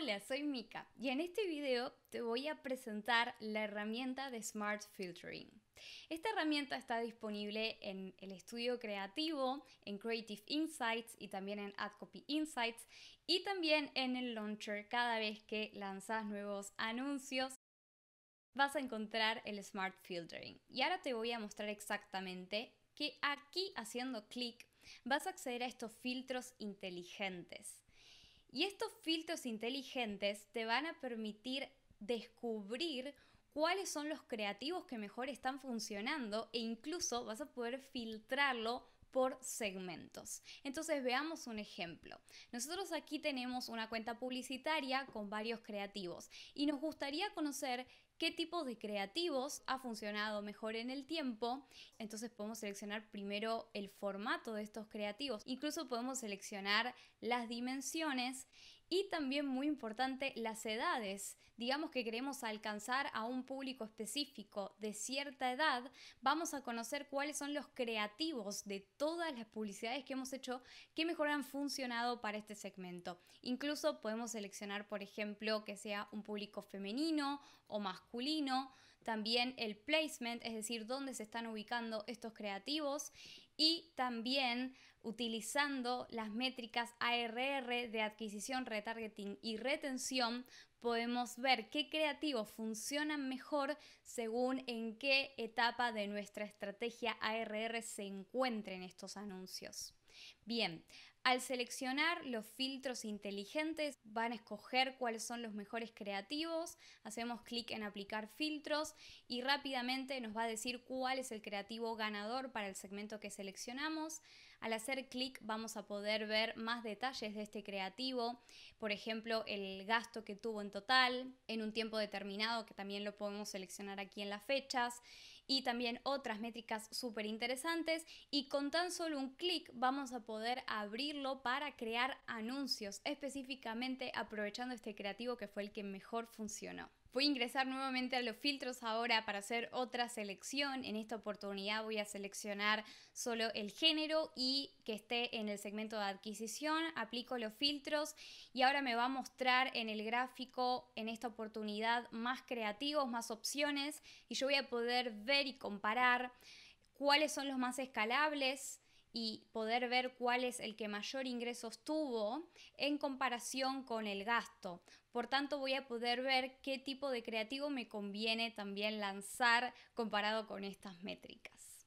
Hola, soy Mika y en este video te voy a presentar la herramienta de Smart Filtering. Esta herramienta está disponible en el estudio creativo, en Creative Insights y también en AdCopy Insights y también en el launcher cada vez que lanzas nuevos anuncios vas a encontrar el Smart Filtering. Y ahora te voy a mostrar exactamente que aquí haciendo clic vas a acceder a estos filtros inteligentes. Y estos filtros inteligentes te van a permitir descubrir cuáles son los creativos que mejor están funcionando e incluso vas a poder filtrarlo por segmentos. Entonces veamos un ejemplo. Nosotros aquí tenemos una cuenta publicitaria con varios creativos y nos gustaría conocer qué tipo de creativos ha funcionado mejor en el tiempo. Entonces podemos seleccionar primero el formato de estos creativos. Incluso podemos seleccionar las dimensiones y también muy importante, las edades. Digamos que queremos alcanzar a un público específico de cierta edad, vamos a conocer cuáles son los creativos de todas las publicidades que hemos hecho que mejor han funcionado para este segmento. Incluso podemos seleccionar, por ejemplo, que sea un público femenino o masculino, también el placement, es decir, dónde se están ubicando estos creativos y también utilizando las métricas ARR de adquisición, retargeting y retención, podemos ver qué creativos funcionan mejor según en qué etapa de nuestra estrategia ARR se encuentren estos anuncios. Bien, al seleccionar los filtros inteligentes, van a escoger cuáles son los mejores creativos, hacemos clic en aplicar filtros y rápidamente nos va a decir cuál es el creativo ganador para el segmento que seleccionamos. Al hacer clic vamos a poder ver más detalles de este creativo, por ejemplo, el gasto que tuvo en total, en un tiempo determinado, que también lo podemos seleccionar aquí en las fechas, y también otras métricas súper interesantes y con tan solo un clic vamos a poder abrirlo para crear anuncios, específicamente aprovechando este creativo que fue el que mejor funcionó. Voy a ingresar nuevamente a los filtros ahora para hacer otra selección. En esta oportunidad voy a seleccionar solo el género y que esté en el segmento de adquisición. Aplico los filtros y ahora me va a mostrar en el gráfico, en esta oportunidad, más creativos, más opciones y yo voy a poder ver y comparar cuáles son los más escalables y poder ver cuál es el que mayor ingresos tuvo en comparación con el gasto. Por tanto, voy a poder ver qué tipo de creativo me conviene también lanzar comparado con estas métricas.